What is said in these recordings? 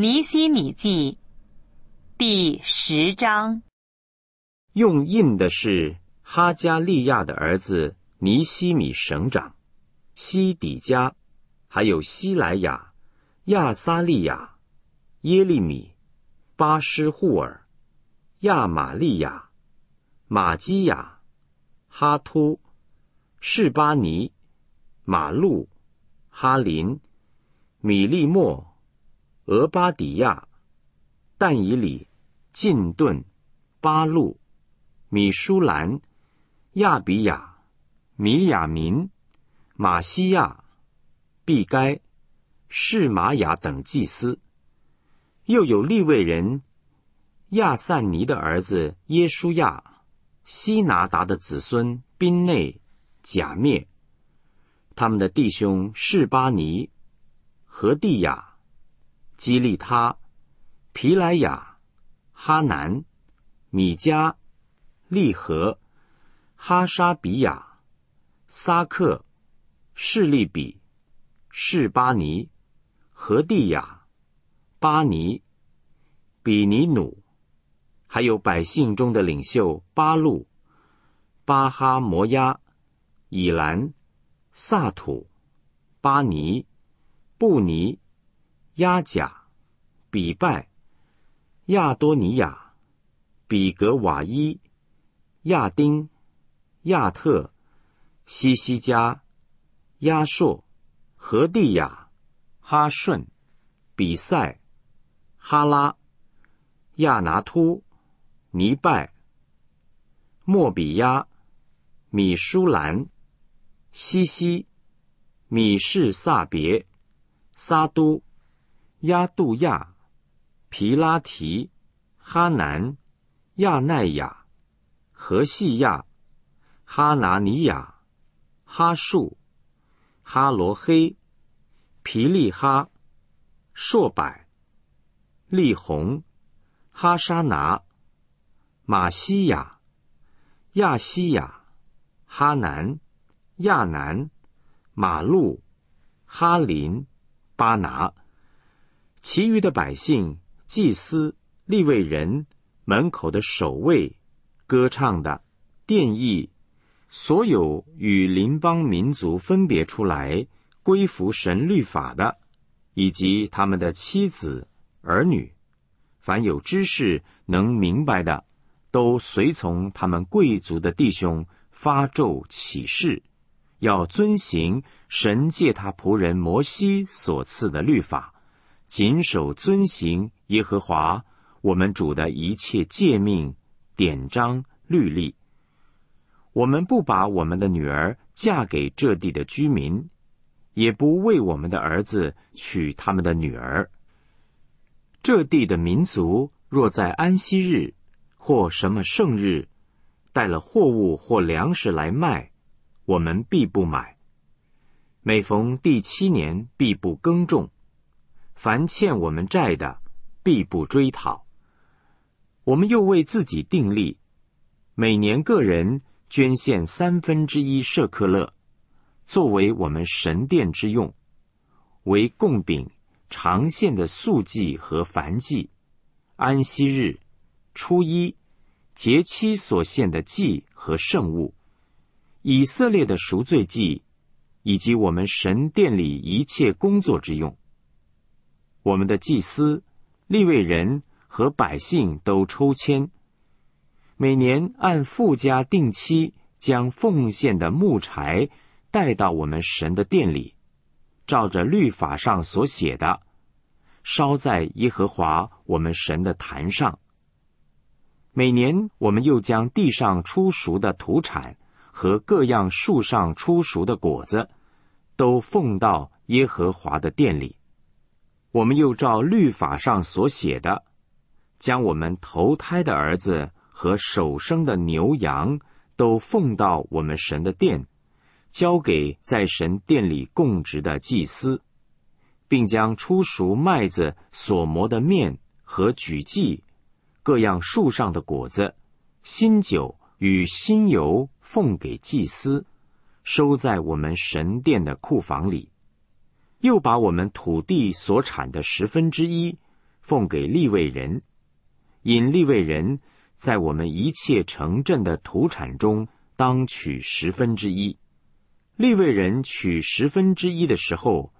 尼西米记第十章，用印的是哈加利亚的儿子尼西米省长，西底加，还有西莱亚、亚撒利亚、耶利米、巴施户尔、亚玛利亚、玛基亚、哈突、士巴尼、马路、哈林、米利莫。俄巴底亚、但以里、浸顿、巴路、米舒兰、亚比亚、米亚民、马西亚、毕该、士玛雅等祭司，又有利未人亚散尼的儿子耶稣亚、西拿达的子孙宾内、贾灭，他们的弟兄士巴尼、何地亚。基利他、皮莱亚、哈南、米加利和哈沙比亚、撒克、士利比、士巴尼、何地亚、巴尼、比尼努，还有百姓中的领袖巴路、巴哈摩亚、以兰、萨土、巴尼、布尼。亚甲、比拜、亚多尼亚、比格瓦伊、亚丁、亚特、西西加、亚硕、何地亚、哈顺、比塞、哈拉、亚拿突、尼拜、莫比亚、米舒兰、西西、米士萨别、撒都。亚杜亚、皮拉提、哈南、亚奈亚、何西亚、哈拿尼亚、哈树、哈罗黑、皮利哈、硕百、利红、哈沙拿、马西亚、亚西亚、哈南、亚南、马路、哈林、巴拿。其余的百姓、祭司、立位人、门口的守卫、歌唱的、殿役，所有与邻邦民族分别出来归服神律法的，以及他们的妻子儿女，凡有知识能明白的，都随从他们贵族的弟兄发咒起誓，要遵行神借他仆人摩西所赐的律法。谨守遵行耶和华我们主的一切诫命、典章、律例。我们不把我们的女儿嫁给这地的居民，也不为我们的儿子娶他们的女儿。这地的民族若在安息日或什么圣日带了货物或粮食来卖，我们必不买。每逢第七年必不耕种。凡欠我们债的，必不追讨。我们又为自己订立，每年个人捐献三分之一舍克勒，作为我们神殿之用，为供禀长献的素祭和凡祭，安息日、初一、节期所献的祭和圣物，以色列的赎罪祭，以及我们神殿里一切工作之用。我们的祭司、立位人和百姓都抽签，每年按附加定期将奉献的木柴带到我们神的店里，照着律法上所写的，烧在耶和华我们神的坛上。每年我们又将地上出熟的土产和各样树上出熟的果子，都奉到耶和华的店里。我们又照律法上所写的，将我们投胎的儿子和手生的牛羊，都奉到我们神的殿，交给在神殿里供职的祭司，并将初熟麦子所磨的面和举祭各样树上的果子、新酒与新油奉给祭司，收在我们神殿的库房里。又把我们土地所产的十分之一，奉给利未人，引利未人在我们一切城镇的土产中当取十分之一。利未人取十分之一的时候，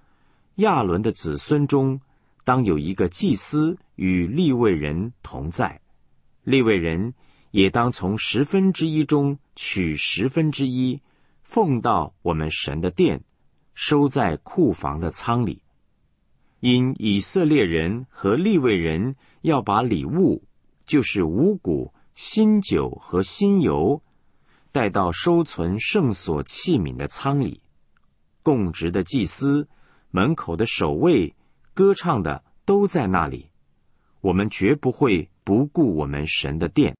亚伦的子孙中当有一个祭司与利未人同在，利未人也当从十分之一中取十分之一，奉到我们神的殿。收在库房的仓里，因以色列人和利未人要把礼物，就是五谷、新酒和新油，带到收存圣所器皿的仓里。供职的祭司、门口的守卫、歌唱的都在那里。我们绝不会不顾我们神的殿。